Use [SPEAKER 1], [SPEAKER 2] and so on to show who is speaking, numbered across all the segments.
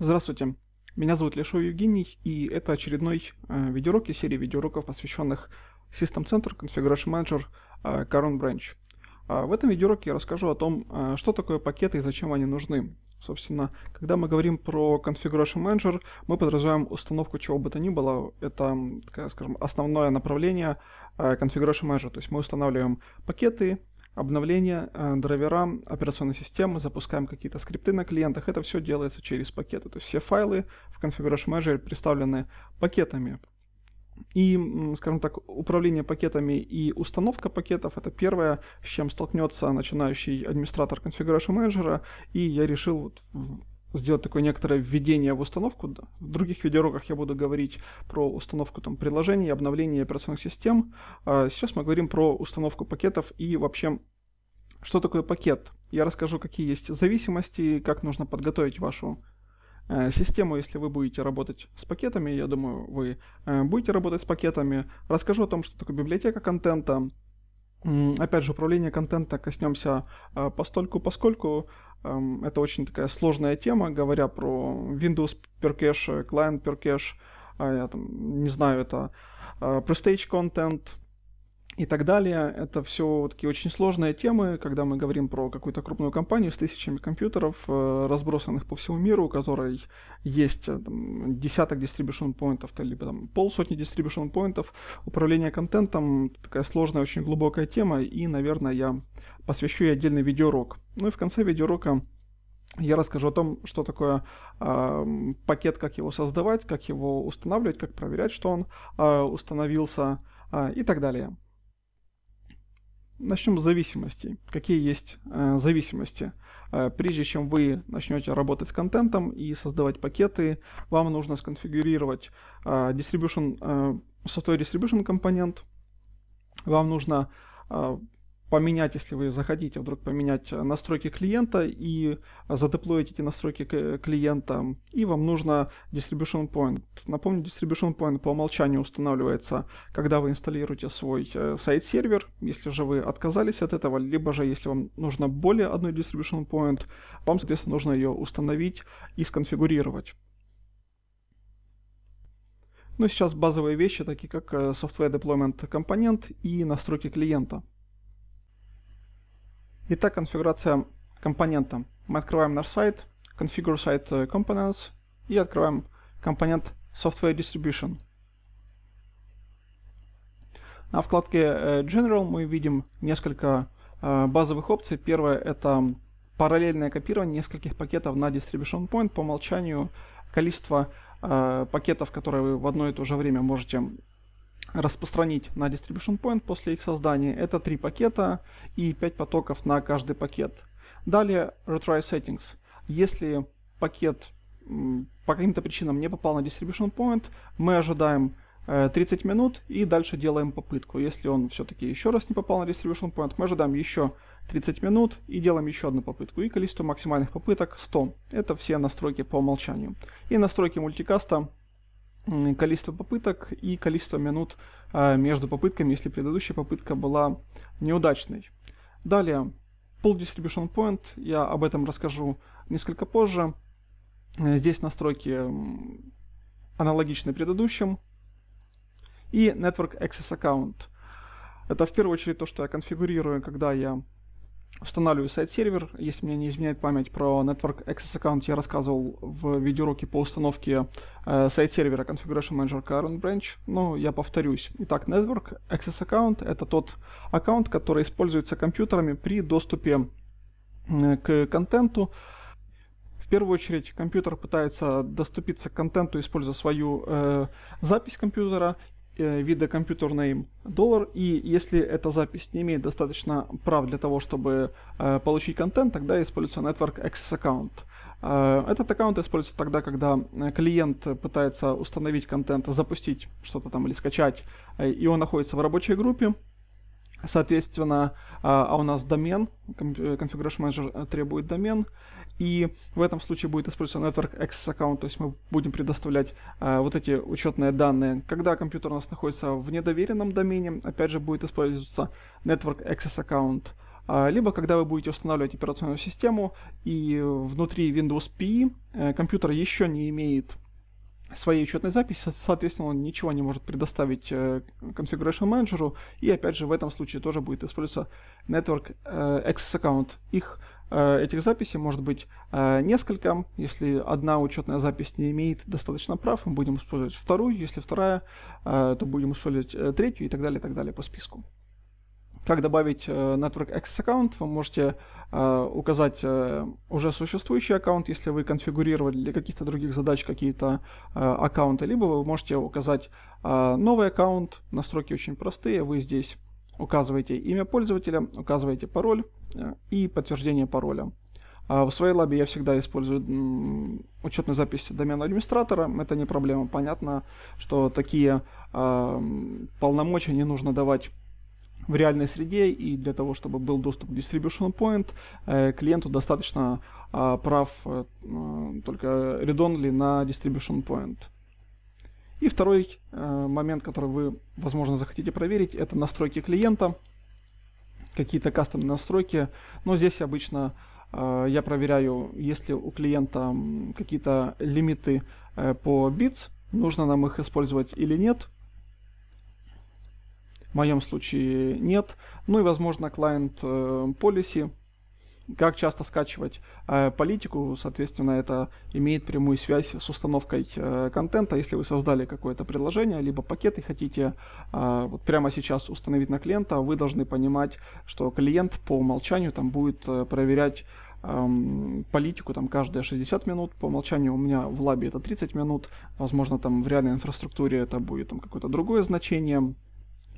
[SPEAKER 1] Здравствуйте, меня зовут Лешо Евгений, и это очередной э, видеоурок из серии видеоуроков, посвященных System Center Configuration Manager э, Current Branch. Э, в этом видеоуроке я расскажу о том, э, что такое пакеты и зачем они нужны. Собственно, когда мы говорим про Configuration Manager, мы подразумеваем установку чего бы то ни было. Это, скажем, основное направление э, Configuration Manager. То есть мы устанавливаем пакеты, обновление э, драйвера операционной системы, запускаем какие-то скрипты на клиентах. Это все делается через пакеты. То есть все файлы в Configuration Manager представлены пакетами. И, скажем так, управление пакетами и установка пакетов — это первое, с чем столкнется начинающий администратор Configuration Manager, и я решил вот сделать такое некоторое введение в установку. В других видеоуроках я буду говорить про установку там, приложений, обновление операционных систем. А сейчас мы говорим про установку пакетов и вообще, что такое пакет. Я расскажу, какие есть зависимости, как нужно подготовить вашу э, систему, если вы будете работать с пакетами. Я думаю, вы э, будете работать с пакетами. Расскажу о том, что такое библиотека контента. Опять же, управление контента коснемся э, постольку, поскольку Эм, это очень такая сложная тема, говоря про Windows per cache, client per cache, а я там не знаю, это prestige э, контент, и так далее. Это все такие очень сложные темы, когда мы говорим про какую-то крупную компанию с тысячами компьютеров, э, разбросанных по всему миру, у которой есть э, там, десяток дистрибьюшн поинтов, либо там, полсотни дистрибьюшн поинтов. Управление контентом такая сложная, очень глубокая тема, и, наверное, я посвящу ей отдельный видеоурок. Ну и в конце видеоурока я расскажу о том, что такое э, пакет, как его создавать, как его устанавливать, как проверять, что он э, установился э, и так далее. Начнем с зависимостей. Какие есть э, зависимости? Э, прежде чем вы начнете работать с контентом и создавать пакеты, вам нужно сконфигурировать э, distribution, э, software distribution компонент. Вам нужно э, поменять, если вы захотите вдруг поменять э, настройки клиента и э, задеплоить эти настройки э, клиента. И вам нужно Distribution Point. Напомню, Distribution Point по умолчанию устанавливается, когда вы инсталируете свой сайт-сервер. Если же вы отказались от этого, либо же если вам нужно более одной Distribution Point, вам, соответственно, нужно ее установить и сконфигурировать. Ну сейчас базовые вещи, такие как Software Deployment компонент и настройки клиента. Итак, конфигурация компонента. Мы открываем наш сайт, Configure Site э, Components и открываем компонент Software Distribution. На вкладке э, General мы видим несколько э, базовых опций. Первое это параллельное копирование нескольких пакетов на Distribution Point. По умолчанию количество пакетов, которые вы в одно и то же время можете распространить на Distribution Point после их создания. Это три пакета и 5 потоков на каждый пакет. Далее Retry Settings. Если пакет по каким-то причинам не попал на Distribution Point, мы ожидаем 30 э, минут и дальше делаем попытку. Если он все-таки еще раз не попал на Distribution Point, мы ожидаем еще 30 минут и делаем еще одну попытку. И количество максимальных попыток 100. Это все настройки по умолчанию. И настройки мультикаста количество попыток и количество минут а, между попытками, если предыдущая попытка была неудачной. Далее, Pull Distribution Point, я об этом расскажу несколько позже. Здесь настройки аналогичны предыдущим. И Network Access Account. Это в первую очередь то, что я конфигурирую, когда я устанавливаю сайт-сервер. Если меня не изменяет память про Network Access Account, я рассказывал в видеоуроке по установке э, сайт-сервера Configuration Manager Current Branch, но я повторюсь. Итак, Network Access Account — это тот аккаунт, который используется компьютерами при доступе э, к контенту. В первую очередь компьютер пытается доступиться к контенту, используя свою э, запись компьютера Э, вида компьютер name доллар, и если эта запись не имеет достаточно прав для того, чтобы э, получить контент, тогда используется Network Access Account. Э, этот аккаунт используется тогда, когда э, клиент пытается установить контент, запустить что-то там или скачать, э, и он находится в рабочей группе, Соответственно, а, а у нас домен, Configuration Manager э, э, требует домен, и в этом случае будет использоваться Network Access Account, то есть мы будем предоставлять а, вот эти учетные данные. Когда компьютер у нас находится в недоверенном домене, опять же будет использоваться Network Access Account, а, либо когда вы будете устанавливать операционную систему, и внутри Windows PE э, компьютер еще не имеет своей учетной записи, соответственно, он ничего не может предоставить э, Configuration Manager, и опять же в этом случае тоже будет использоваться Network э, Access Account. Их, э, этих записей может быть несколько, если одна учетная запись не имеет достаточно прав, мы будем использовать вторую, если вторая, то будем использовать третью и так далее, и так далее по списку. Как добавить э, Network Access аккаунт? Вы можете э, указать э, уже существующий аккаунт, если вы конфигурировали для каких-то других задач какие-то аккаунты, либо вы можете указать новый аккаунт. Настройки очень простые. Вы здесь указываете имя пользователя, указываете пароль и подтверждение пароля. А в своей лабе я всегда использую учетную запись домена администратора. Это не проблема. Понятно, что такие полномочия не нужно давать в реальной среде, и для того, чтобы был доступ к Distribution Point, э, клиенту достаточно а, прав э, только read-only на Distribution Point. И второй э, момент, который вы, возможно, захотите проверить, это настройки клиента, какие-то кастомные настройки, но здесь обычно я проверяю, если у клиента какие-то лимиты по битс, нужно нам их использовать или нет – в моем случае нет. Ну и, возможно, client policy, э, как часто скачивать э, политику, соответственно, это имеет прямую связь с установкой э, контента. Если вы создали какое-то приложение, либо пакет и хотите вот прямо сейчас установить на клиента, вы должны понимать, что клиент по умолчанию там будет проверять эм, политику там каждые 60 минут. По умолчанию у меня в лабе это 30 минут. Возможно, там в реальной инфраструктуре это будет там какое-то другое значение.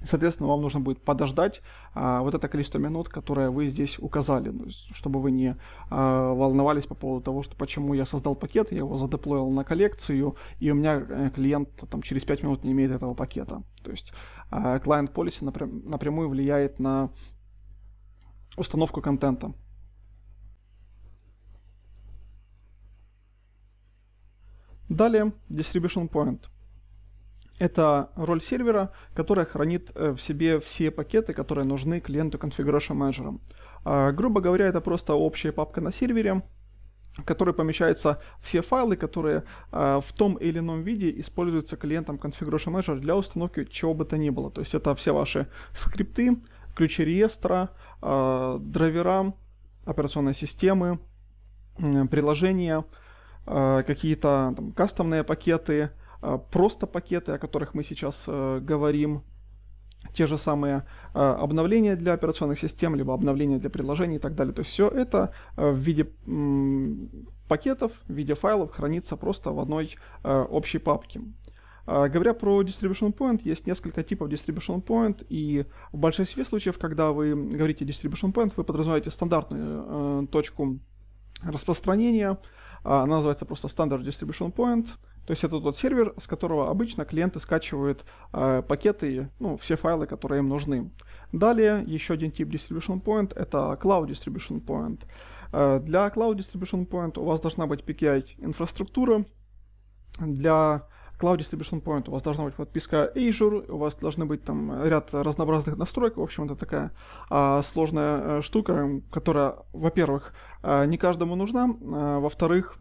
[SPEAKER 1] Соответственно, вам нужно будет подождать а, вот это количество минут, которое вы здесь указали, ну, чтобы вы не а, волновались по поводу того, что почему я создал пакет, я его задеплоил на коллекцию, и у меня э, клиент там, через 5 минут не имеет этого пакета. То есть а, client policy напрям- напрямую влияет на установку контента. Далее, distribution point – это роль сервера, которая хранит э, в себе все пакеты, которые нужны клиенту Configuration Manager. А, грубо говоря, это просто общая папка на сервере, в которой помещаются все файлы, которые а, в том или ином виде используются клиентом Configuration Manager для установки чего бы то ни было. То есть это все ваши скрипты, ключи реестра, а, драйвера, операционные системы, приложения, какие-то там, кастомные пакеты – а, просто пакеты, о которых мы сейчас э, говорим, те же самые а, обновления для операционных систем, либо обновления для приложений и так далее. То есть все это э, в виде пакетов, в виде файлов хранится просто в одной э, общей папке. А, говоря про Distribution Point, есть несколько типов Distribution Point, и в большинстве случаев, когда вы говорите Distribution Point, вы подразумеваете стандартную э, точку распространения, она называется просто Standard Distribution Point, то есть это тот сервер, с которого обычно клиенты скачивают э, пакеты, ну, все файлы, которые им нужны. Далее еще один тип Distribution Point — это Cloud Distribution Point. Э, для Cloud Distribution Point у вас должна быть PKI-инфраструктура. Для Cloud Distribution Point у вас должна быть подписка Azure, у вас должны быть там ряд разнообразных настроек. В общем, это такая э, сложная э, штука, которая, во-первых, э, не каждому нужна, э, во-вторых,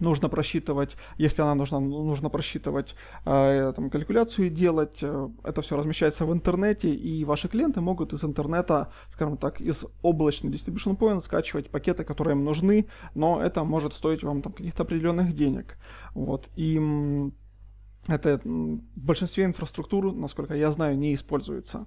[SPEAKER 1] нужно просчитывать, если она нужна, ну, нужно просчитывать а, э, там, калькуляцию делать, э, это все размещается в интернете, и ваши клиенты могут из интернета, скажем так, из облачной distribution point скачивать пакеты, которые им нужны, но это может стоить вам там каких-то определенных денег. Вот, и это в большинстве инфраструктур, насколько я знаю, не используется.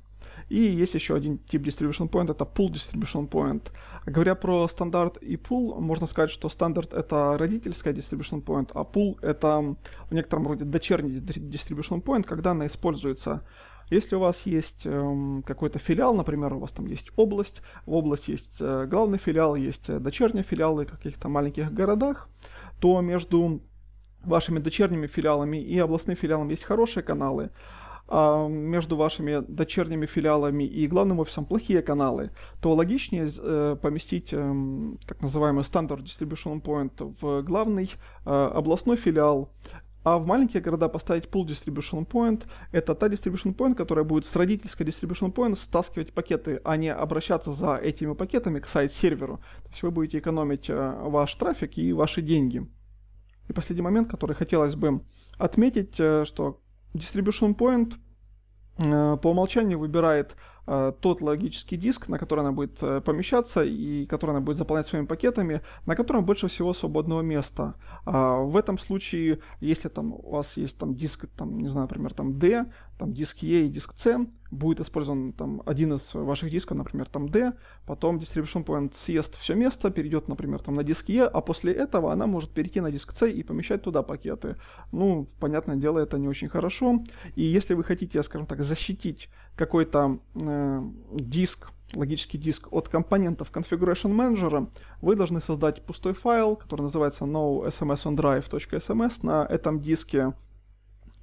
[SPEAKER 1] И есть еще один тип distribution point, это pool distribution point. Говоря про стандарт и pool, можно сказать, что стандарт это родительская distribution point, а pool это в некотором роде дочерний distribution point, когда она используется если у вас есть э, какой-то филиал, например, у вас там есть область, в области есть э, главный филиал, есть э, дочерние филиалы в каких-то маленьких городах, то между вашими дочерними филиалами и областным филиалом есть хорошие каналы, а, между вашими дочерними филиалами и главным офисом плохие каналы, то логичнее э, поместить эм, так называемый стандарт distribution point в главный э, областной филиал, а в маленькие города поставить pool distribution point. Это та distribution point, которая будет с родительской distribution point стаскивать пакеты, а не обращаться за этими пакетами к сайт-серверу. То есть вы будете экономить э, ваш трафик и ваши деньги. И последний момент, который хотелось бы отметить, что Distribution Point э, по умолчанию выбирает Э, тот логический диск, на который она будет э, помещаться и который она будет заполнять своими пакетами, на котором больше всего свободного места. А, в этом случае, если там у вас есть там диск, там, не знаю, например, там D, там диск E и диск C, будет использован там один из ваших дисков, например, там D, потом Distribution Point съест все место, перейдет, например, там на диск E, а после этого она может перейти на диск C и помещать туда пакеты. Ну, понятное дело, это не очень хорошо. И если вы хотите, скажем так, защитить какой-то э, диск, логический диск от компонентов Configuration Manager, вы должны создать пустой файл, который называется nosmsondrive.sms на этом диске.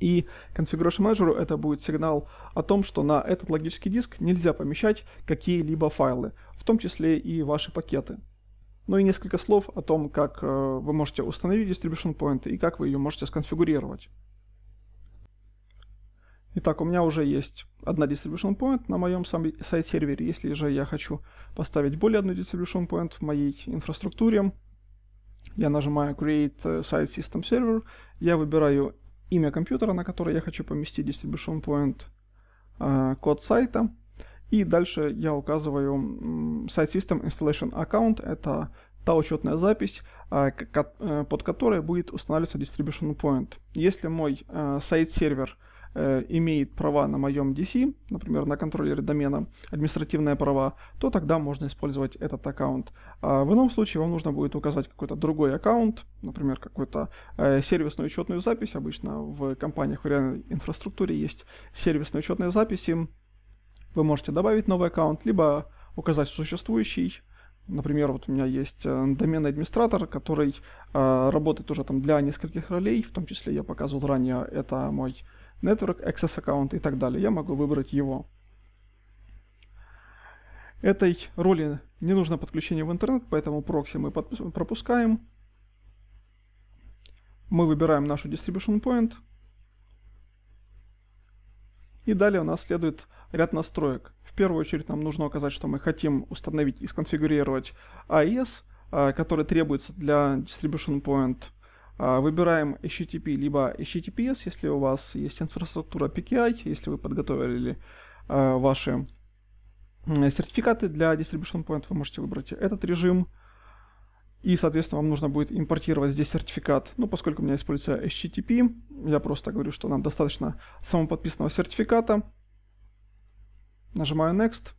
[SPEAKER 1] И Configuration Manager это будет сигнал о том, что на этот логический диск нельзя помещать какие-либо файлы, в том числе и ваши пакеты. Ну и несколько слов о том, как э, вы можете установить Distribution Point и как вы ее можете сконфигурировать. Итак, у меня уже есть одна distribution point на моем сайт-сервере. Если же я хочу поставить более одну distribution point в моей инфраструктуре, я нажимаю Create Site System Server, я выбираю имя компьютера, на который я хочу поместить distribution point, а, код сайта, и дальше я указываю Site System Installation Account, это та учетная запись, а, э, под которой будет устанавливаться distribution point. Если мой э, сайт-сервер Э, имеет права на моем DC, например, на контроллере домена, административные права, то тогда можно использовать этот аккаунт. А в ином случае вам нужно будет указать какой-то другой аккаунт, например, какую-то э, сервисную учетную запись. Обычно в компаниях в реальной инфраструктуре есть сервисные учетные записи. Вы можете добавить новый аккаунт, либо указать существующий, Например, вот у меня есть э, доменный администратор, который э, работает уже там для нескольких ролей, в том числе я показывал ранее, это мой Network Access Account и так далее. Я могу выбрать его. Этой роли не нужно подключение в интернет, поэтому прокси мы пропускаем. Мы выбираем нашу distribution point. И далее у нас следует ряд настроек. В первую очередь нам нужно указать, что мы хотим установить и сконфигурировать AES, э, который требуется для distribution point – а, выбираем HTTP либо HTTPS, если у вас есть инфраструктура PKI, если вы подготовили а, ваши сертификаты для Distribution Point, вы можете выбрать этот режим. И, соответственно, вам нужно будет импортировать здесь сертификат. Ну, поскольку у меня используется HTTP, я просто говорю, что нам достаточно самоподписанного сертификата. Нажимаю Next.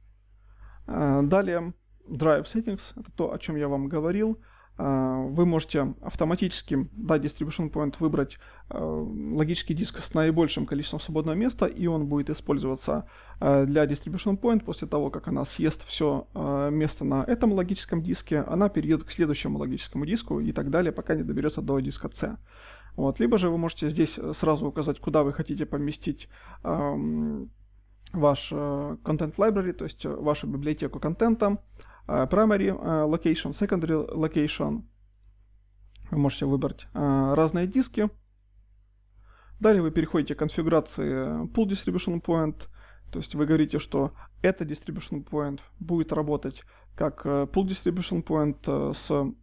[SPEAKER 1] А, далее Drive Settings, это то, о чем я вам говорил. А, вы можете автоматически да, Distribution Point выбрать а, логический диск с наибольшим количеством свободного места, и он будет использоваться а, для Distribution Point. После того, как она съест все место на этом логическом диске, она перейдет к следующему логическому диску и так далее, пока не доберется до диска C. Вот. Либо же вы можете здесь сразу указать, куда вы хотите поместить эм, ваш э, контент library, то есть вашу библиотеку контента, а, primary а, location, secondary location. Вы можете выбрать а, разные диски. Далее вы переходите к конфигурации э, Pool Distribution Point, то есть вы говорите, что это Distribution Point будет работать как э, Pool Distribution Point э, с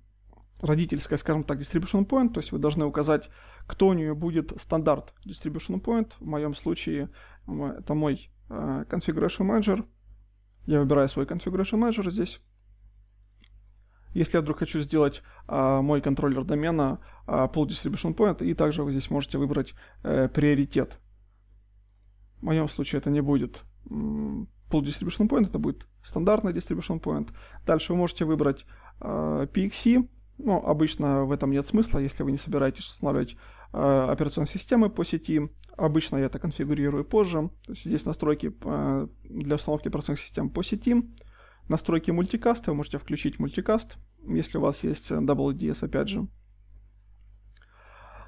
[SPEAKER 1] родительской, скажем так, Distribution Point, то есть вы должны указать, кто у нее будет стандарт Distribution Point, в моем случае это мой Configuration Manager, я выбираю свой Configuration Manager здесь, если я вдруг хочу сделать а, мой контроллер домена а, Pull Distribution Point, и также вы здесь можете выбрать э, приоритет. В моем случае это не будет Pull Distribution Point, это будет стандартный Distribution Point. Дальше вы можете выбрать э, а, PXE, но ну, обычно в этом нет смысла, если вы не собираетесь устанавливать э, операционные системы по сети. Обычно я это конфигурирую позже. То есть здесь настройки э, для установки операционных систем по сети настройки мультикаста, вы можете включить мультикаст, если у вас есть WDS, опять же.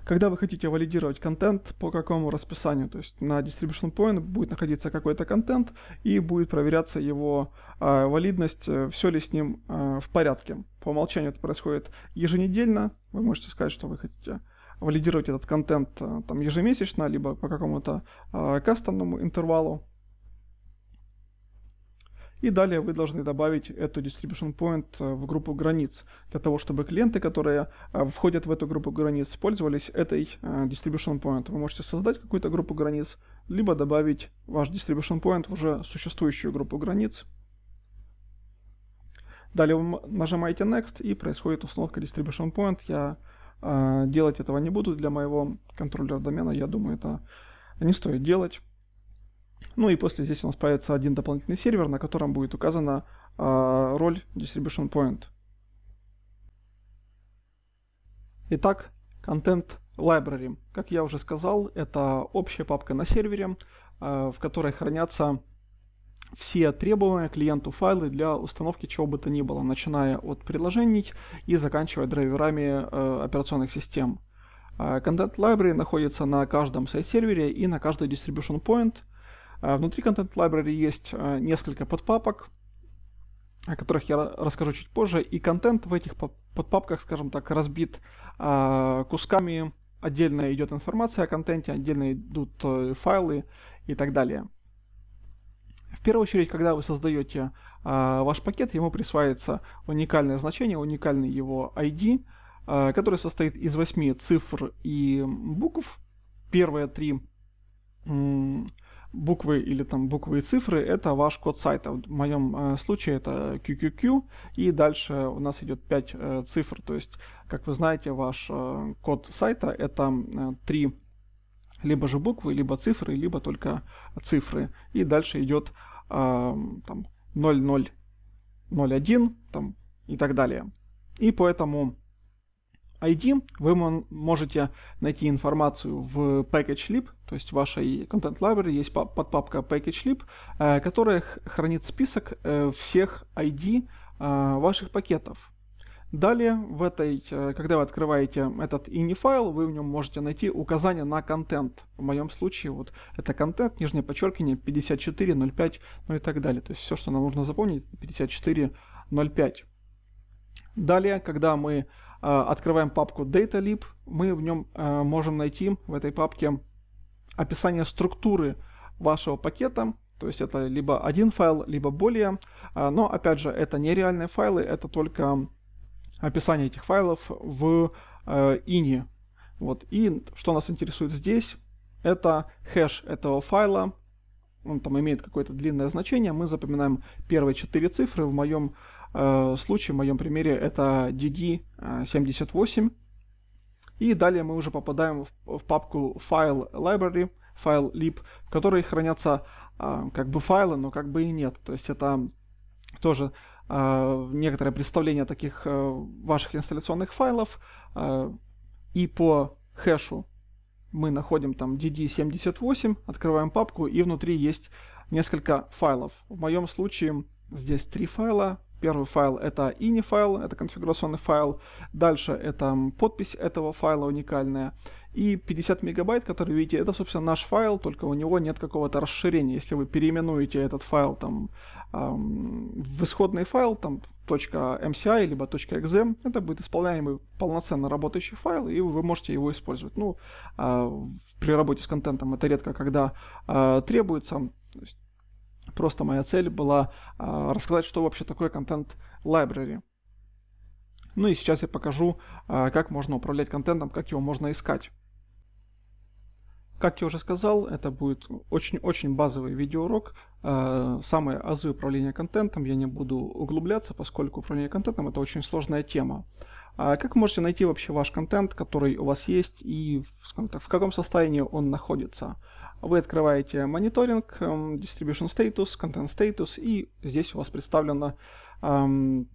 [SPEAKER 1] Когда вы хотите валидировать контент, по какому расписанию, то есть на Distribution Point будет находиться какой-то контент и будет проверяться его а, э, валидность, все ли с ним э, в порядке. По умолчанию это происходит еженедельно, вы можете сказать, что вы хотите валидировать этот контент э, там ежемесячно, либо по какому-то э, кастомному интервалу, и далее вы должны добавить эту distribution point э, в группу границ, для того, чтобы клиенты, которые э, входят в эту группу границ, пользовались этой э, distribution point. Вы можете создать какую-то группу границ, либо добавить ваш distribution point в уже существующую группу границ. Далее вы нажимаете Next и происходит установка distribution point. Я делать этого не буду для моего контроллера домена, я думаю, это не стоит делать. Ну и после здесь у нас появится один дополнительный сервер, на котором будет указана э, роль Distribution Point. Итак, Content Library. Как я уже сказал, это общая папка на сервере, э, в которой хранятся все требуемые клиенту файлы для установки чего бы то ни было, начиная от приложений и заканчивая драйверами э, операционных систем. Content Library находится на каждом сайт-сервере и на каждый Distribution Point – а внутри Content Library есть а, несколько подпапок, о которых я расскажу чуть позже, и контент в этих подпапках, скажем так, разбит а, кусками, отдельно идет информация о контенте, отдельно идут э, файлы и так далее. В первую очередь, когда вы создаете ваш пакет, ему присваивается уникальное значение, уникальный его ID, который состоит из 8 цифр и букв. Первые три буквы или там буквы и цифры это ваш код сайта. В моем э, случае это QQQ, и дальше у нас идет 5 э, цифр. То есть, как вы знаете, ваш э, код сайта это э, либо же буквы, либо цифры, либо только цифры. И дальше идет э, там 0001 там, и так далее. И поэтому ID вы можете найти информацию в package.lib, то есть в вашей контент Library есть подпапка Package Lib, э, которая хранит список э, всех ID э, ваших пакетов. Далее, в этой, когда вы открываете этот ini файл, вы в нем можете найти указание на контент. В моем случае вот это контент, нижнее подчеркивание 5405, ну и так далее. То есть все, что нам нужно запомнить, 5405. Далее, когда мы открываем папку DataLib, мы в нем можем найти в этой папке описание структуры вашего пакета, то есть это либо один файл, либо более. А, но опять же, это не реальные файлы, это только описание этих файлов в э, ini. Вот. И что нас интересует здесь, это хэш этого файла. Он там имеет какое-то длинное значение. Мы запоминаем первые четыре цифры. В моем э, случае, в моем примере, это DD78. Э, и далее мы уже попадаем в, в папку File Library, файл lib, в которой хранятся э, как бы файлы, но как бы и нет. То есть это тоже э, некоторое представление таких э, ваших инсталляционных файлов. Э, и по хэшу мы находим там dd78, открываем папку, и внутри есть несколько файлов. В моем случае здесь три файла, Первый файл это ini файл, это конфигурационный файл. Дальше это подпись этого файла уникальная. И 50 мегабайт, который видите, это, собственно, наш файл, только у него нет какого-то расширения. Если вы переименуете этот файл там эм, в исходный файл, там .mci, либо .exe, это будет исполняемый полноценно работающий файл, и вы можете его использовать. Ну, э, при работе с контентом это редко когда э, требуется. То есть Просто моя цель была э, рассказать, что вообще такое контент library. Ну и сейчас я покажу, э, как можно управлять контентом, как его можно искать. Как я уже сказал, это будет очень-очень базовый видеоурок, э, самые азы управления контентом, я не буду углубляться, поскольку управление контентом это очень сложная тема. А как можете найти вообще ваш контент, который у вас есть и так, в каком состоянии он находится? Вы открываете мониторинг, эм, distribution status, content status, и здесь у вас представлена, эм,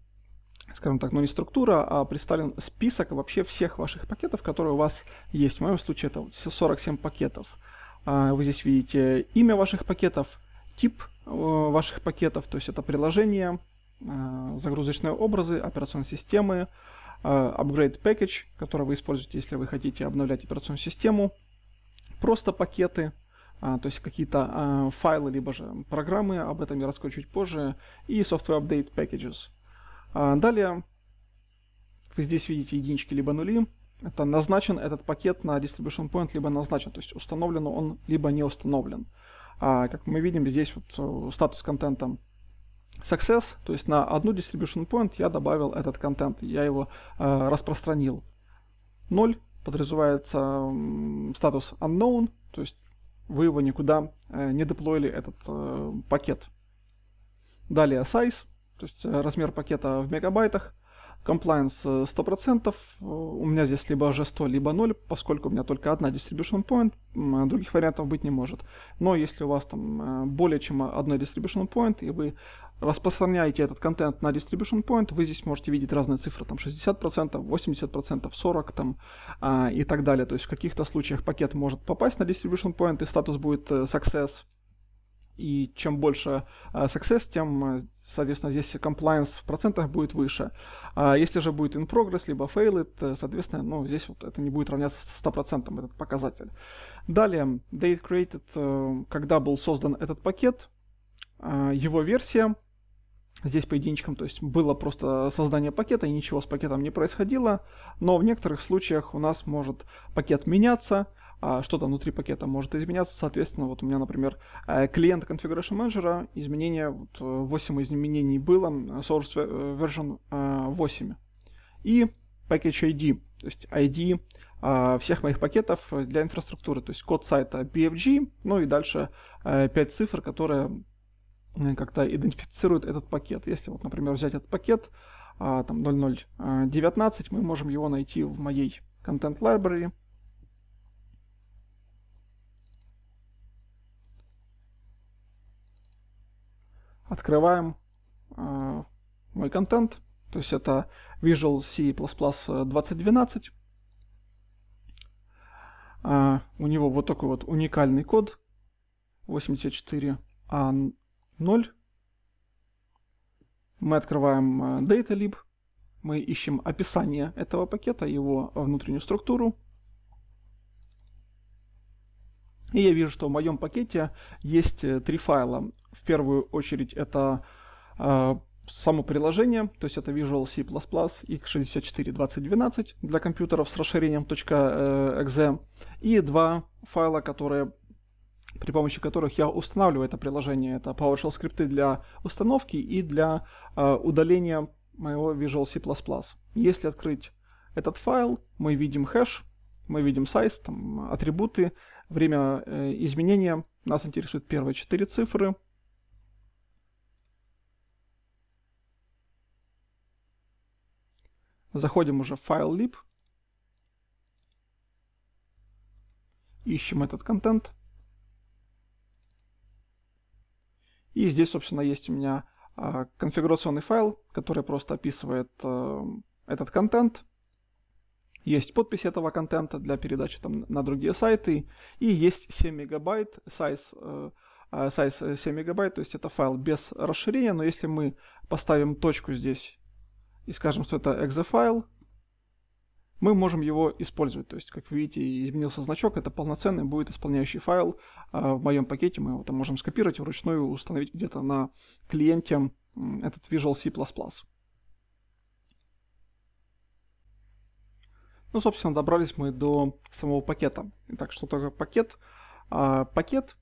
[SPEAKER 1] скажем так, ну не структура, а представлен список вообще всех ваших пакетов, которые у вас есть. В моем случае это 47 пакетов. А, вы здесь видите имя ваших пакетов, тип э, ваших пакетов, то есть это приложение, э, загрузочные образы, операционные системы, э, Upgrade Package, который вы используете, если вы хотите обновлять операционную систему, просто пакеты, а, то есть какие-то а, файлы, либо же программы, об этом я расскажу чуть позже, и Software Update Packages. А, далее, вы здесь видите единички либо нули, это назначен этот пакет на Distribution Point, либо назначен, то есть установлен он, либо не установлен. А, как мы видим, здесь вот э, статус контента Success, то есть на одну Distribution Point я добавил этот контент, я его э, распространил. 0 подразумевается э, статус Unknown, то есть вы его никуда э, не деплоили, этот э, пакет. Далее size, то есть э, размер пакета в мегабайтах. Compliance 100%, э, у меня здесь либо G100, либо 0, поскольку у меня только одна distribution point, а других вариантов быть не может. Но если у вас там более чем одна distribution point, и вы распространяете этот контент на distribution point, вы здесь можете видеть разные цифры, там 60%, 80%, 40% там, а, и так далее. То есть в каких-то случаях пакет может попасть на distribution point, и статус будет э, success. И чем больше э, success, тем, э, соответственно, здесь compliance в процентах будет выше. А если же будет in progress, либо failed, соответственно, ну, здесь вот это не будет равняться 100% этот показатель. Далее, date created, когда был создан этот пакет, его версия, здесь по единичкам, то есть было просто создание пакета, и ничего с пакетом не происходило, но в некоторых случаях у нас может пакет меняться, а, что-то внутри пакета может изменяться, соответственно, вот у меня, например, э, клиент Configuration Manager, изменения, вот 8 э, изменений было, source э, version 8, и package ID, то есть ID всех моих пакетов для инфраструктуры, то есть код сайта BFG, ну и дальше 5 цифр, которые Э, как-то идентифицирует этот пакет. Если вот, например, взять этот пакет, а, там 0019, мы можем его найти в моей контент Library. Открываем а, мой контент, то есть это Visual C++ 2012. А, у него вот такой вот уникальный код 84 0. Мы открываем э, DataLib. Мы ищем описание этого пакета, его внутреннюю структуру. И я вижу, что в моем пакете есть э, три файла. В первую очередь это э, само приложение, то есть это Visual C++ x64-2012 для компьютеров с расширением э, .exe и два файла, которые при помощи которых я устанавливаю это приложение. Это PowerShell скрипты для установки и для э, удаления моего Visual C++. Если открыть этот файл, мы видим хэш, мы видим size там, атрибуты, время э, изменения. Нас интересуют первые четыре цифры. Заходим уже в файл lib. Ищем этот контент. И здесь, собственно, есть у меня а, конфигурационный файл, который просто описывает э, этот контент. Есть подпись этого контента для передачи там на другие сайты. И есть 7 мегабайт, size э, а, size 7 э, мегабайт, то есть это файл без расширения. Но если мы поставим точку здесь и скажем, что это exe файл, мы можем его использовать. То есть, как вы видите, изменился значок, это полноценный будет исполняющий файл а, в моем пакете, мы его там можем скопировать вручную, установить где-то на клиенте этот Visual C++. Ну, собственно, добрались мы до самого пакета. Итак, что такое пакет? А, пакет,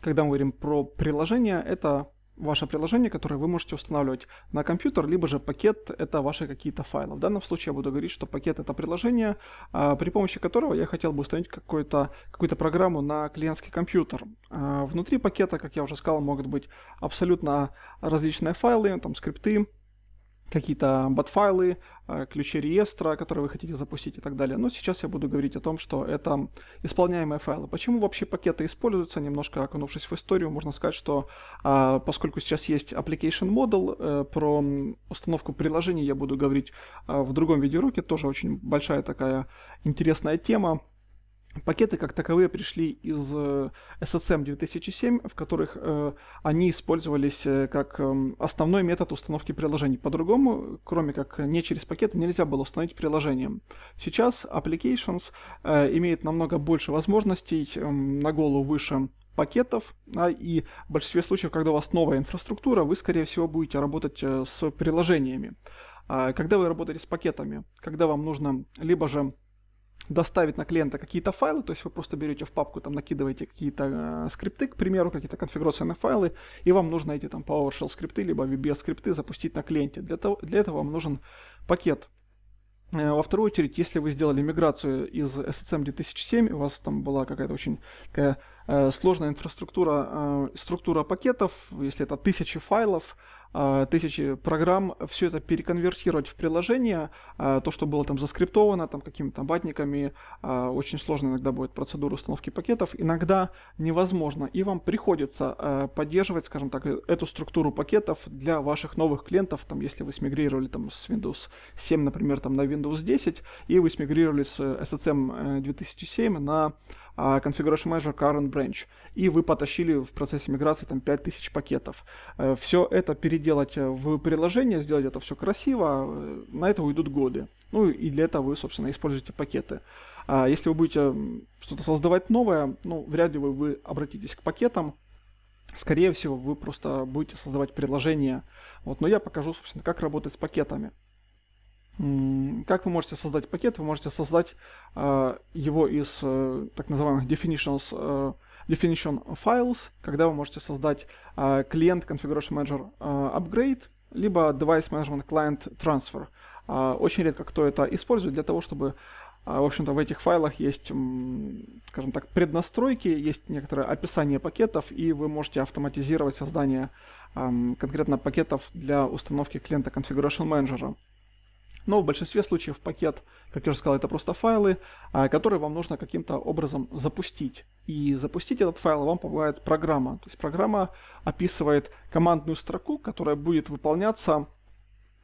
[SPEAKER 1] когда мы говорим про приложение, это ваше приложение, которое вы можете устанавливать на компьютер, либо же пакет — это ваши какие-то файлы. В данном случае я буду говорить, что пакет — это приложение, а, при помощи которого я хотел бы установить какую-то какую программу на клиентский компьютер. А, внутри пакета, как я уже сказал, могут быть абсолютно различные файлы, там скрипты, какие-то бат-файлы, а, ключи реестра, которые вы хотите запустить и так далее. Но сейчас я буду говорить о том, что это исполняемые файлы. Почему вообще пакеты используются? Немножко окунувшись в историю, можно сказать, что а, поскольку сейчас есть application model, э, про установку приложений я буду говорить а, в другом видеоуроке, тоже очень большая такая интересная тема. Пакеты как таковые пришли из SSM э, 2007, в которых э, они использовались э, как э, основной метод установки приложений. По-другому, кроме как не через пакеты, нельзя было установить приложение. Сейчас Applications э, имеет намного больше возможностей, эм, на голову выше пакетов, а, и в большинстве случаев, когда у вас новая инфраструктура, вы, скорее всего, будете работать э, с приложениями. А, когда вы работаете с пакетами, когда вам нужно либо же доставить на клиента какие-то файлы, то есть вы просто берете в папку, там накидываете какие-то э, скрипты, к примеру, какие-то конфигурационные файлы, и вам нужно эти там PowerShell скрипты, либо VBS скрипты запустить на клиенте. Для, того, для этого вам нужен пакет. Э, во вторую очередь, если вы сделали миграцию из SSM 2007, у вас там была какая-то очень такая э, сложная инфраструктура, э, структура пакетов, если это тысячи файлов, а, тысячи программ, все это переконвертировать в приложение, а, то, что было там заскриптовано, там какими-то батниками, а, очень сложно иногда будет процедура установки пакетов, иногда невозможно, и вам приходится поддерживать, скажем так, эту структуру пакетов для ваших новых клиентов, там, если вы смигрировали там с Windows 7, например, там на Windows 10, и вы смигрировали с SSM 2007 э, на Configuration а, Manager Current Branch, и вы потащили в процессе миграции там 5000 пакетов. Э, все это переделать э, в приложение, сделать это все красиво, э, на это уйдут годы. Ну и для этого вы, собственно, используете пакеты. А если вы будете что-то создавать новое, ну, вряд ли вы, вы обратитесь к пакетам, Скорее всего, вы просто будете создавать приложение. Вот, но я покажу, собственно, как работать с пакетами. Как вы можете создать пакет? Вы можете создать э, его из э, так называемых definitions, э, definition files, когда вы можете создать э, клиент configuration manager э, upgrade, либо device management client transfer. Э, очень редко кто это использует для того, чтобы в общем-то, в этих файлах есть, скажем так, преднастройки, есть некоторое описание пакетов, и вы можете автоматизировать создание эм, конкретно пакетов для установки клиента Configuration Manager но в большинстве случаев пакет, как я уже сказал, это просто файлы, а, которые вам нужно каким-то образом запустить. И запустить этот файл вам помогает программа. То есть программа описывает командную строку, которая будет выполняться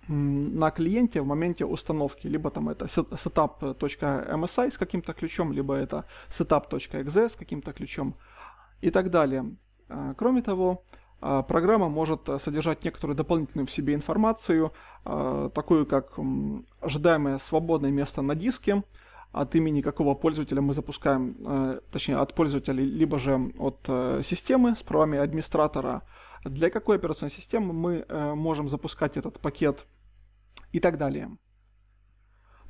[SPEAKER 1] на клиенте в моменте установки. Либо там это setup.msi с каким-то ключом, либо это setup.exe с каким-то ключом и так далее. А, кроме того, а, программа может э, содержать некоторую дополнительную в себе информацию, а, такую как ожидаемое свободное место на диске, от имени какого пользователя мы запускаем, э, точнее от пользователя, либо же от э, системы с правами администратора, для какой операционной системы мы можем запускать этот пакет и так далее.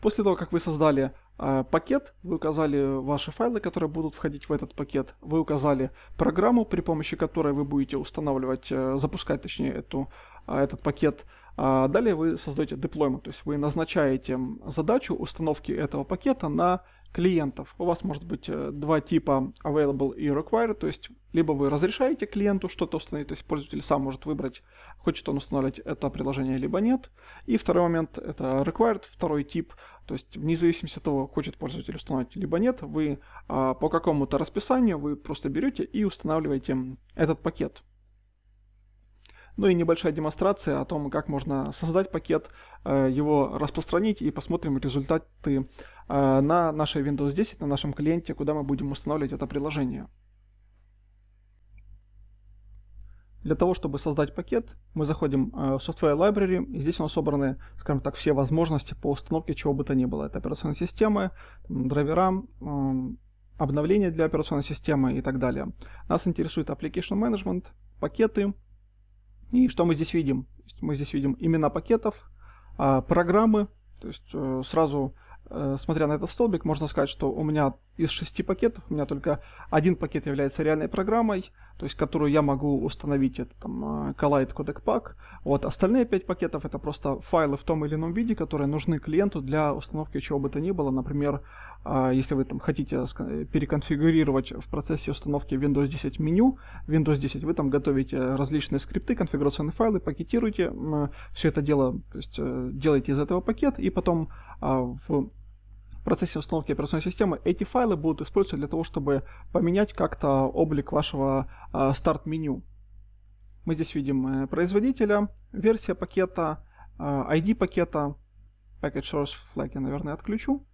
[SPEAKER 1] После того, как вы создали а, пакет, вы указали ваши файлы, которые будут входить в этот пакет, вы указали программу, при помощи которой вы будете устанавливать, э, запускать, точнее, эту, а, этот пакет. А, далее вы создаете деплоймент, то есть вы назначаете задачу установки этого пакета на клиентов. У вас может быть э, два типа available и required то есть либо вы разрешаете клиенту что-то установить, то есть пользователь сам может выбрать, хочет он устанавливать это приложение, либо нет. И второй момент — это required, второй тип, то есть вне зависимости от того, хочет пользователь установить, либо нет, вы а, по какому-то расписанию вы просто берете и устанавливаете этот пакет ну и небольшая демонстрация о том, как можно создать пакет, э, его распространить и посмотрим результаты э, на нашей Windows 10, на нашем клиенте, куда мы будем устанавливать это приложение. Для того, чтобы создать пакет, мы заходим э, в Software Library, и здесь у нас собраны, скажем так, все возможности по установке чего бы то ни было. Это операционные системы, драйвера, обновления для операционной системы и так далее. Нас интересует Application Management, пакеты, и что мы здесь видим? Мы здесь видим имена пакетов, а, программы. То есть э, сразу, э, смотря на этот столбик, можно сказать, что у меня из шести пакетов, у меня только один пакет является реальной программой, то есть которую я могу установить, это там э, Collide Codec Pack. Вот остальные пять пакетов это просто файлы в том или ином виде, которые нужны клиенту для установки чего бы то ни было, например, а, если вы там хотите э, переконфигурировать в процессе установки Windows 10 меню, Windows 10, вы там готовите различные скрипты, конфигурационные файлы, пакетируете, э, все это дело, то есть э, делаете из этого пакет, и потом а, в процессе установки операционной системы эти файлы будут использоваться для того, чтобы поменять как-то облик вашего а, старт-меню. Мы здесь видим производителя, версия пакета, ID пакета, package source flag я, наверное, отключу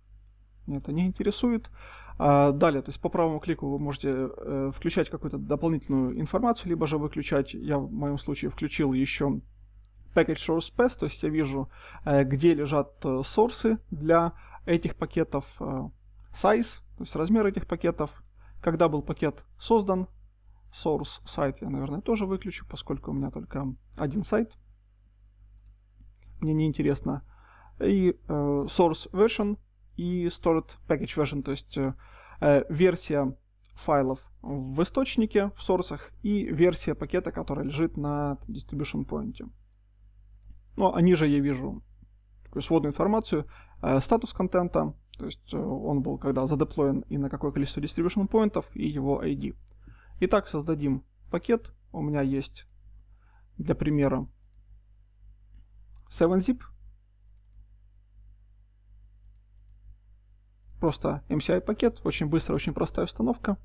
[SPEAKER 1] это не интересует. А далее, то есть по правому клику вы можете э, включать какую-то дополнительную информацию, либо же выключать. Я в моем случае включил еще package source path, то есть я вижу, э, где лежат э, сорсы для этих пакетов, э, size, то есть размер этих пакетов, когда был пакет создан, source сайт я, наверное, тоже выключу, поскольку у меня только один сайт. Мне не интересно. И э, source version, и stored package version, то есть э, э, версия файлов в источнике, в сорсах, и версия пакета, которая лежит на distribution point. Ну, а ниже я вижу такую сводную информацию, э, статус контента, то есть э, он был когда задеплоен и на какое количество distribution поинтов и его ID. Итак, создадим пакет. У меня есть для примера 7-zip, Просто MCI-пакет, очень быстро, очень простая установка.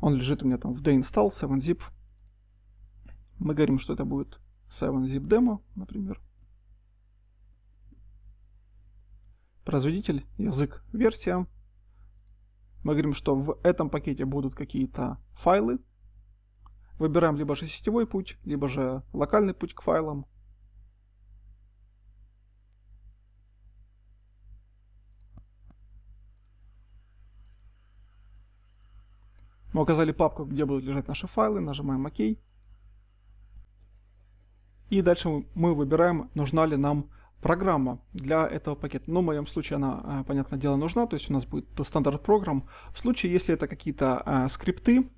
[SPEAKER 1] Он лежит у меня там в deinstall 7zip. Мы говорим, что это будет 7zip demo, например. Производитель, язык, версия. Мы говорим, что в этом пакете будут какие-то файлы. Выбираем либо же сетевой путь, либо же локальный путь к файлам. Мы указали папку, где будут лежать наши файлы, нажимаем ОК. И дальше мы выбираем, нужна ли нам программа для этого пакета. Но в моем случае она, э, понятное дело, нужна, то есть у нас будет стандарт программ. В случае, если это какие-то а, скрипты,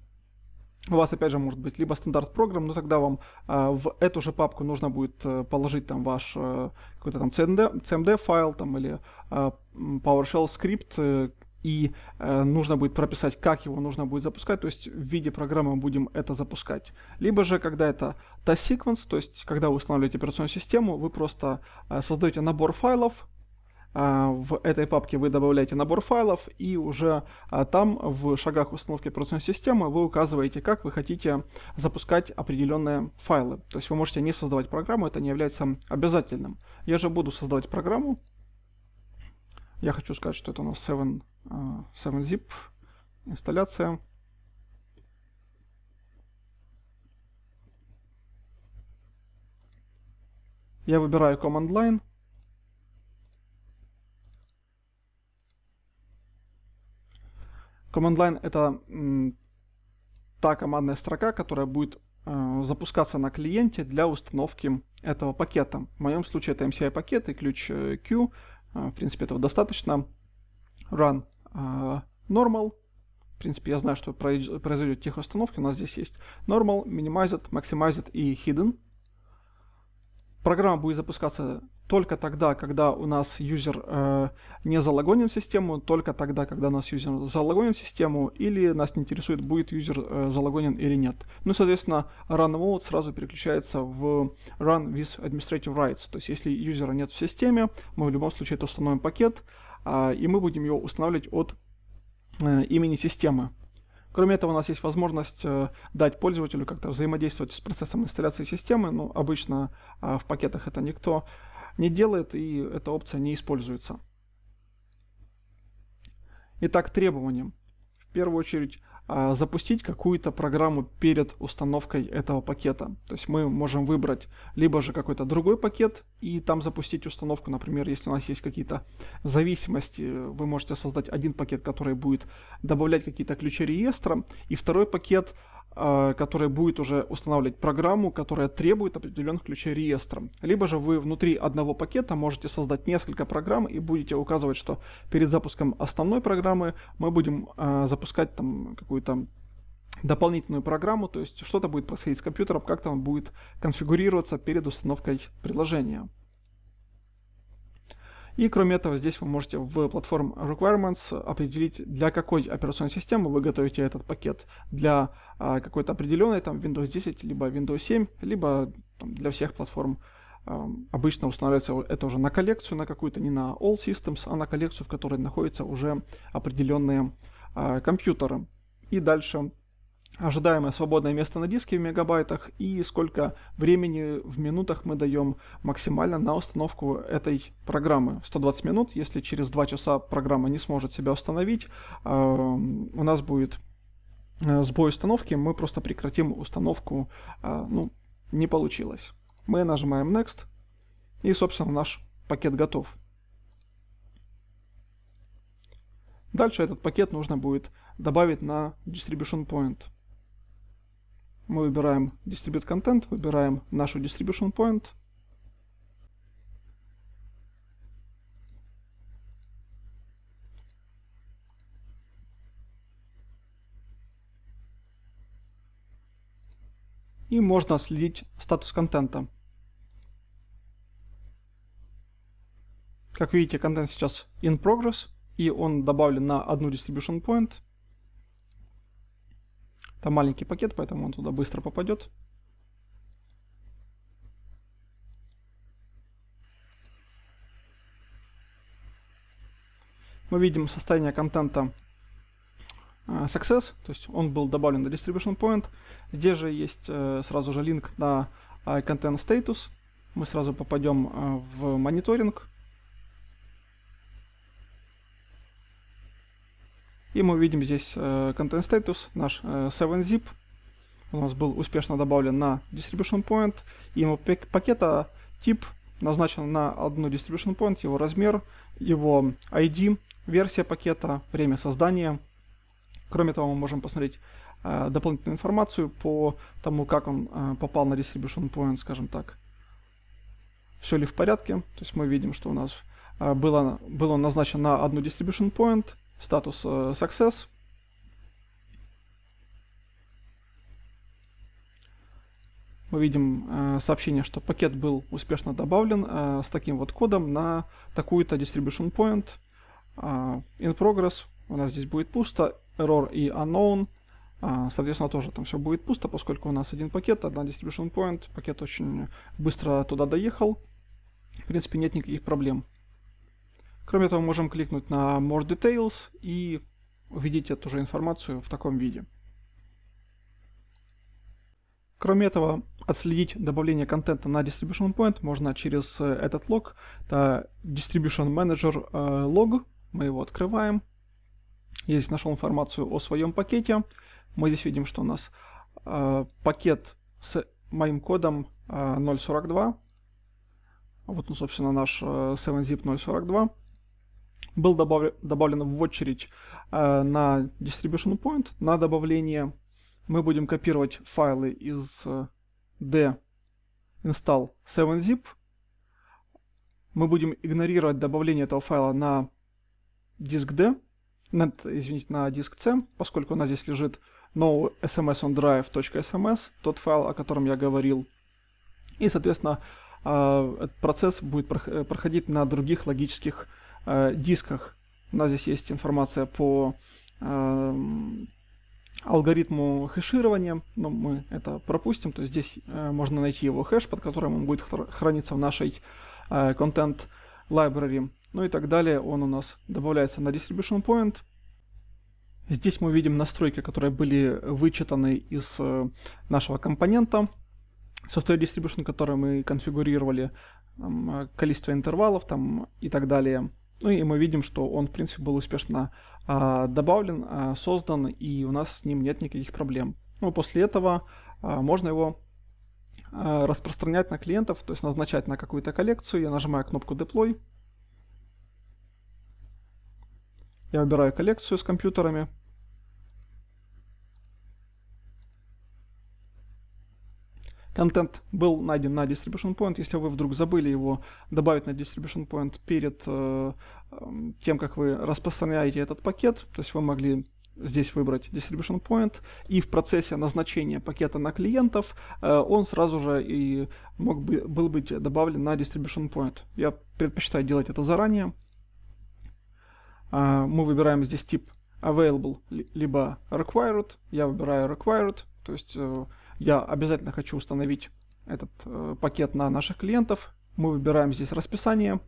[SPEAKER 1] у вас опять же может быть либо стандарт программ, но тогда вам э, в эту же папку нужно будет э, положить там ваш э, какой-то там CMD, CMD файл там или э, PowerShell скрипт, э, и э, нужно будет прописать, как его нужно будет запускать, то есть в виде программы мы будем это запускать. Либо же, когда это task sequence, то есть когда вы устанавливаете операционную систему, вы просто э, создаете набор файлов, э, в этой папке вы добавляете набор файлов и уже э, там в шагах установки операционной системы вы указываете, как вы хотите запускать определенные файлы. То есть вы можете не создавать программу, это не является обязательным. Я же буду создавать программу. Я хочу сказать, что это у нас 7 7-zip, а, инсталляция. Я выбираю command line. Command line это та командная строка, которая будет э, запускаться на клиенте для установки этого пакета. В моем случае это MCI пакет и ключ э, Q. Э, в принципе, этого достаточно. Run normal. А, в принципе, я знаю, что произойдет техустановки. У нас здесь есть normal, minimized, maximized и hidden. Программа будет запускаться только тогда, когда у нас юзер э, не залогонен в систему, только тогда, когда у нас юзер залогонен в систему, или нас не интересует, будет юзер э, залогонен или нет. Ну и, соответственно, run mode сразу переключается в run with administrative rights. То есть, если юзера нет в системе, мы в любом случае это установим пакет, а, и мы будем его устанавливать от э, имени системы. Кроме этого, у нас есть возможность э, дать пользователю как-то взаимодействовать с процессом инсталляции системы, но обычно а, в пакетах это никто не делает, и эта опция не используется. Итак, требования. В первую очередь а, запустить какую-то программу перед установкой этого пакета. То есть мы можем выбрать либо же какой-то другой пакет и там запустить установку. Например, если у нас есть какие-то зависимости, вы можете создать один пакет, который будет добавлять какие-то ключи реестра, и второй пакет Э, которая будет уже устанавливать программу, которая требует определенных ключей реестром. Либо же вы внутри одного пакета можете создать несколько программ и будете указывать, что перед запуском основной программы мы будем э, запускать там какую-то дополнительную программу, то есть что-то будет происходить с компьютером, как-то он будет конфигурироваться перед установкой приложения. И кроме этого, здесь вы можете в Platform Requirements определить, для какой операционной системы вы готовите этот пакет. Для а, какой-то определенной, там, Windows 10, либо Windows 7, либо там, для всех платформ. А, обычно устанавливается это уже на коллекцию, на какую-то, не на All Systems, а на коллекцию, в которой находятся уже определенные а, компьютеры. И дальше ожидаемое свободное место на диске в мегабайтах и сколько времени в минутах мы даем максимально на установку этой программы. 120 минут, если через 2 часа программа не сможет себя установить, э, у нас будет э, сбой установки, мы просто прекратим установку, э, ну, не получилось. Мы нажимаем Next, и, собственно, наш пакет готов. Дальше этот пакет нужно будет добавить на Distribution Point – мы выбираем Distribute Content, выбираем нашу Distribution Point. И можно следить статус контента. Как видите, контент сейчас in progress, и он добавлен на одну distribution point – это маленький пакет, поэтому он туда быстро попадет. Мы видим состояние контента э, success, то есть он был добавлен на distribution point. Здесь же есть э, сразу же линк на э, content status. Мы сразу попадем в мониторинг. И мы видим здесь э, content status, наш 7zip. Э, у нас был успешно добавлен на distribution point. И ему пакета тип назначен на одну distribution point, его размер, его ID, версия пакета, время создания. Кроме того, мы можем посмотреть э, дополнительную информацию по тому, как он э, попал на distribution point, скажем так. Все ли в порядке? То есть мы видим, что у нас э, было, был он назначен на одну distribution point, статус э, success. Мы видим э, сообщение, что пакет был успешно добавлен э, с таким вот кодом на такую-то distribution point. In progress у нас здесь будет пусто, error и unknown. Соответственно, тоже там все будет пусто, поскольку у нас один пакет, одна distribution point. Пакет очень быстро туда доехал. В принципе, нет никаких проблем. Кроме того, можем кликнуть на More Details и увидеть эту же информацию в таком виде. Кроме этого, отследить добавление контента на Distribution Point можно через э, этот лог. Это Distribution Manager э, лог. Мы его открываем. Я здесь нашел информацию о своем пакете. Мы здесь видим, что у нас э, пакет с моим кодом э, 0.42. Вот, ну, собственно, наш э, 7zip 0.42 был добав... добавлен в очередь э, на distribution point. На добавление мы будем копировать файлы из э, d install 7zip. Мы будем игнорировать добавление этого файла на диск D, на, извините, на диск C, поскольку у нас здесь лежит no sms on drive.sms, тот файл, о котором я говорил. И, соответственно, э, этот процесс будет э, проходить на других логических э, дисках. нас здесь есть информация по э, алгоритму хеширования, но ну, мы это пропустим, то есть здесь э, можно найти его хэш, под которым он будет храниться в нашей э, Content Library, ну и так далее. Он у нас добавляется на Distribution Point. Здесь мы видим настройки, которые были вычитаны из э, нашего компонента. Software Distribution, который мы конфигурировали, там, количество интервалов там, и так далее – ну и мы видим, что он, в принципе, был успешно а, добавлен, а, создан, и у нас с ним нет никаких проблем. Ну, после этого а, можно его а, распространять на клиентов, то есть назначать на какую-то коллекцию. Я нажимаю кнопку Deploy. Я выбираю коллекцию с компьютерами. контент был найден на Distribution Point. Если вы вдруг забыли его добавить на Distribution Point перед э, эм, тем, как вы распространяете этот пакет, то есть вы могли здесь выбрать Distribution Point, и в процессе назначения пакета на клиентов э, он сразу же и мог бы, был быть добавлен на Distribution Point. Я предпочитаю делать это заранее. Э, мы выбираем здесь тип Available, либо Required. Я выбираю Required, то есть э, я обязательно хочу установить этот э, пакет на наших клиентов. Мы выбираем здесь расписание.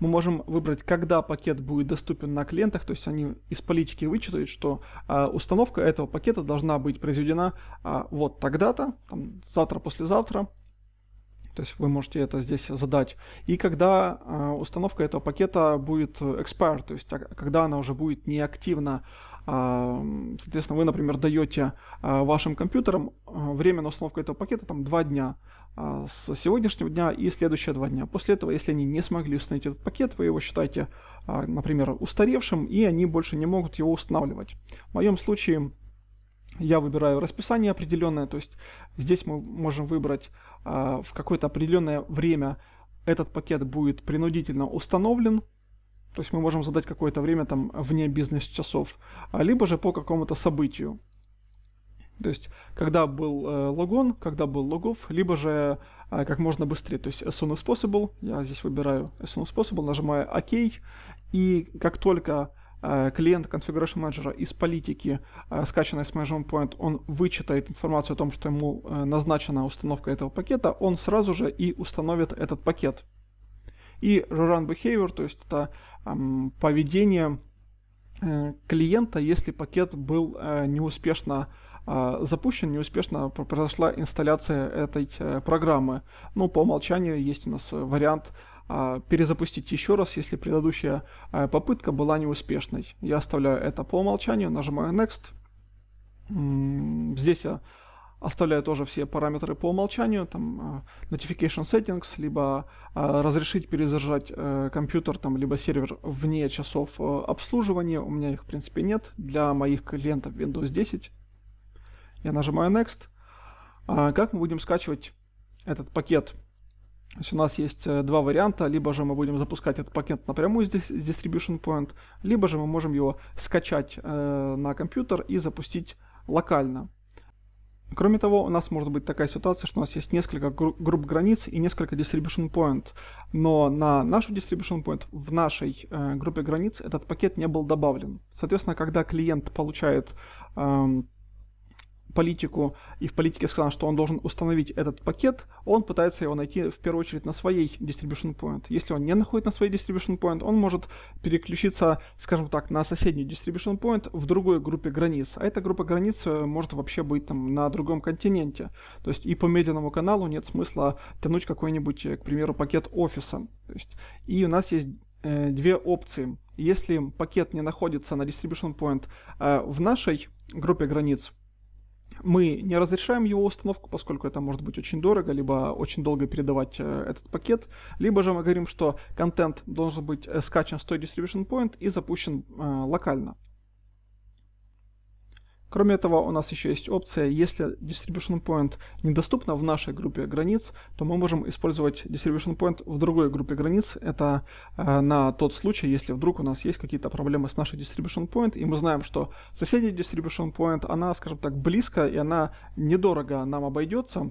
[SPEAKER 1] Мы можем выбрать, когда пакет будет доступен на клиентах, то есть они из политики вычитают, что э, установка этого пакета должна быть произведена э, вот тогда-то, завтра, послезавтра. То есть вы можете это здесь задать. И когда э, установка этого пакета будет э, expire, то есть а, когда она уже будет неактивна, Соответственно, вы, например, даете а, вашим компьютерам а, время на установку этого пакета там два дня а, с сегодняшнего дня и следующие два дня. После этого, если они не смогли установить этот пакет, вы его считаете, например, устаревшим, и они больше не могут его устанавливать. В моем случае я выбираю расписание определенное, то есть здесь мы можем выбрать в какое-то определенное время этот пакет будет принудительно установлен, то есть мы можем задать какое-то время там вне бизнес-часов, а либо же по какому-то событию. То есть, когда был э, логон, когда был логов, либо же э, как можно быстрее. То есть, as soon as possible, я здесь выбираю as soon as possible, нажимаю ОК, и как только э, клиент Configuration Manager из политики, э, скачанной с Management Point, он вычитает информацию о том, что ему э, назначена установка этого пакета, он сразу же и установит этот пакет. И run Behavior, то есть это эм, поведение э, клиента, если пакет был э, неуспешно э, запущен, неуспешно произошла инсталляция этой э, программы. Ну по умолчанию есть у нас вариант э, перезапустить еще раз, если предыдущая э, попытка была неуспешной. Я оставляю это по умолчанию, нажимаю Next. Здесь я э, оставляю тоже все параметры по умолчанию, там а, notification settings, либо а, разрешить перезаряжать э, компьютер, там, либо сервер вне часов э, обслуживания, у меня их в принципе нет, для моих клиентов Windows 10. Я нажимаю Next. А, как мы будем скачивать этот пакет? То есть у нас есть э, два варианта, либо же мы будем запускать этот пакет напрямую с Distribution Point, либо же мы можем его скачать э, на компьютер и запустить локально. Кроме того, у нас может быть такая ситуация, что у нас есть несколько групп границ и несколько distribution point, но на нашу distribution point в нашей э, группе границ этот пакет не был добавлен. Соответственно, когда клиент получает э, политику и в политике сказано, что он должен установить этот пакет, он пытается его найти в первую очередь на своей distribution point. Если он не находит на своей distribution point, он может переключиться, скажем так, на соседний distribution point в другой группе границ. А эта группа границ э, может вообще быть там на другом континенте. То есть и по медленному каналу нет смысла тянуть какой-нибудь, э, к примеру, пакет офиса. То есть, и у нас есть э, две опции. Если пакет не находится на distribution point э, в нашей группе границ, мы не разрешаем его установку, поскольку это может быть очень дорого, либо очень долго передавать э, этот пакет, либо же мы говорим, что контент должен быть э, скачан с той distribution point и запущен э, локально. Кроме этого, у нас еще есть опция, если Distribution Point недоступна в нашей группе границ, то мы можем использовать Distribution Point в другой группе границ. Это э, на тот случай, если вдруг у нас есть какие-то проблемы с нашей Distribution Point, и мы знаем, что соседний Distribution Point, она, скажем так, близко, и она недорого нам обойдется,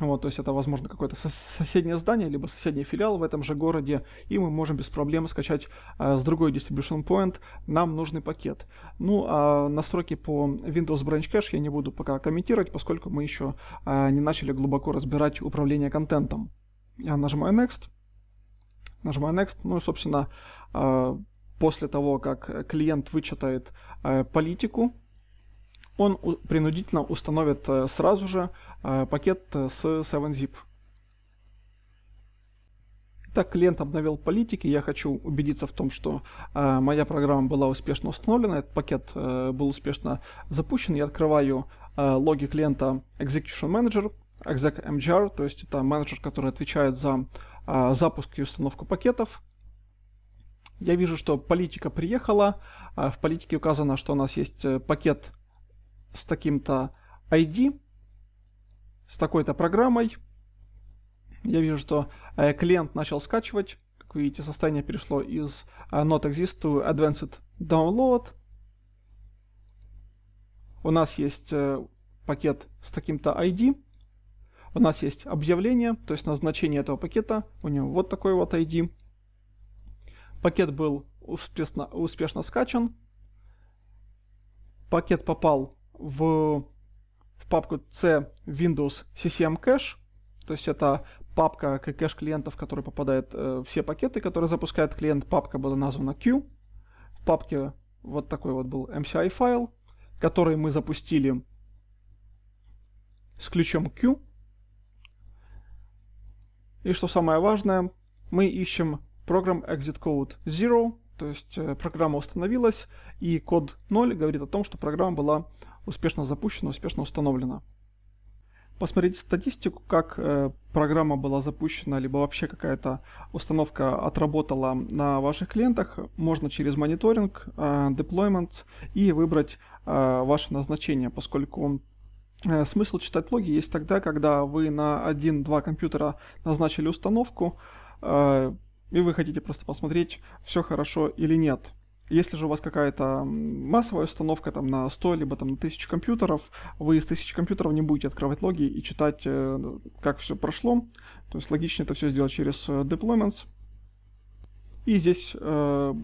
[SPEAKER 1] вот, то есть это, возможно, какое-то сос соседнее здание, либо соседний филиал в этом же городе, и мы можем без проблем скачать э, с другой distribution point нам нужный пакет. Ну, а настройки по Windows Branch Cache я не буду пока комментировать, поскольку мы еще э, не начали глубоко разбирать управление контентом. Я нажимаю Next, нажимаю Next, ну и, собственно, э, после того, как клиент вычитает э, политику, он принудительно установит э, сразу же э, пакет э, с 7-zip. Итак, клиент обновил политики. Я хочу убедиться в том, что э, моя программа была успешно установлена, этот пакет э, был успешно запущен. Я открываю э, логи клиента Execution Manager, ExecMGR, то есть это менеджер, который отвечает за э, запуск и установку пакетов. Я вижу, что политика приехала. Э, в политике указано, что у нас есть пакет с таким-то ID, с такой-то программой. Я вижу, что э, клиент начал скачивать. Как вы видите, состояние перешло из э, Not Exist to Advanced Download. У нас есть э, пакет с таким-то ID. У нас есть объявление, то есть назначение этого пакета. У него вот такой вот ID. Пакет был успешно, успешно скачан. Пакет попал в, в папку C Windows CCM Cache, то есть это папка кэш клиентов, в которой попадают э, все пакеты, которые запускает клиент. Папка была названа Q. В папке вот такой вот был MCI файл, который мы запустили с ключом Q. И что самое важное, мы ищем программ exit code 0, то есть э, программа установилась, и код 0 говорит о том, что программа была успешно запущена, успешно установлена. Посмотреть статистику, как э, программа была запущена, либо вообще какая-то установка отработала на ваших клиентах. Можно через мониторинг, э, deployment и выбрать э, ваше назначение, поскольку он э, Смысл читать логи есть тогда, когда вы на один-два компьютера назначили установку, э, и вы хотите просто посмотреть, все хорошо или нет если же у вас какая-то массовая установка там на 100 либо там на 1000 компьютеров, вы из 1000 компьютеров не будете открывать логи и читать, э, как все прошло. То есть логично это все сделать через э, deployments. И здесь, э,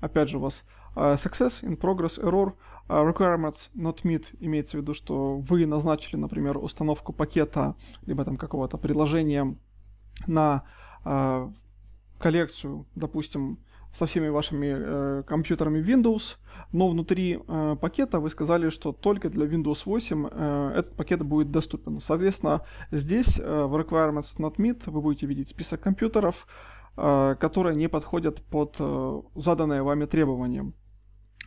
[SPEAKER 1] опять же, у вас success, in progress, error, requirements not meet, имеется в виду, что вы назначили, например, установку пакета, либо там какого-то приложения на коллекцию, допустим, со всеми вашими э, компьютерами Windows, но внутри э, пакета вы сказали, что только для Windows 8 э, этот пакет будет доступен. Соответственно, здесь э, в Requirements Not Meet вы будете видеть список компьютеров, э, которые не подходят под э, заданное вами требование.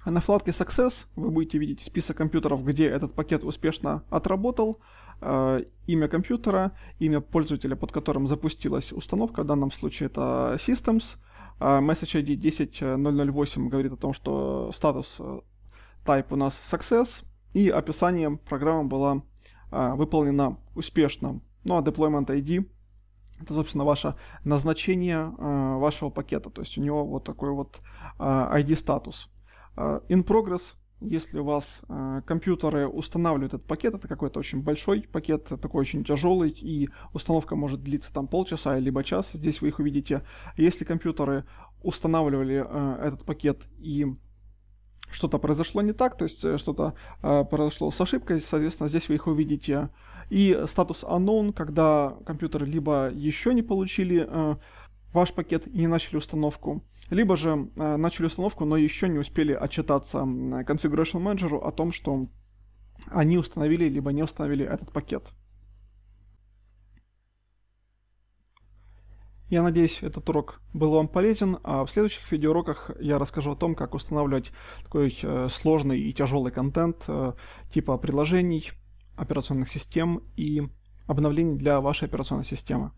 [SPEAKER 1] А на вкладке Success вы будете видеть список компьютеров, где этот пакет успешно отработал, э, имя компьютера, имя пользователя, под которым запустилась установка, в данном случае это Systems, Message ID 10.008 говорит о том, что статус э, type у нас success, и описанием программы была а, выполнена успешно. Ну а deployment ID это, собственно, ваше назначение э, вашего пакета, то есть у него вот такой вот ID а, статус. А, in progress если у вас э, компьютеры устанавливают этот пакет, это какой-то очень большой пакет, такой очень тяжелый, и установка может длиться там полчаса, либо час, здесь вы их увидите. Если компьютеры устанавливали э, этот пакет и что-то произошло не так, то есть э, что-то э, произошло с ошибкой, соответственно, здесь вы их увидите. И статус unknown, когда компьютеры либо еще не получили э, ваш пакет и не начали установку, либо же э, начали установку, но еще не успели отчитаться Configuration Manager о том, что они установили либо не установили этот пакет. Я надеюсь, этот урок был вам полезен, а в следующих видеоуроках я расскажу о том, как устанавливать такой э, сложный и тяжелый контент э, типа приложений, операционных систем и обновлений для вашей операционной системы.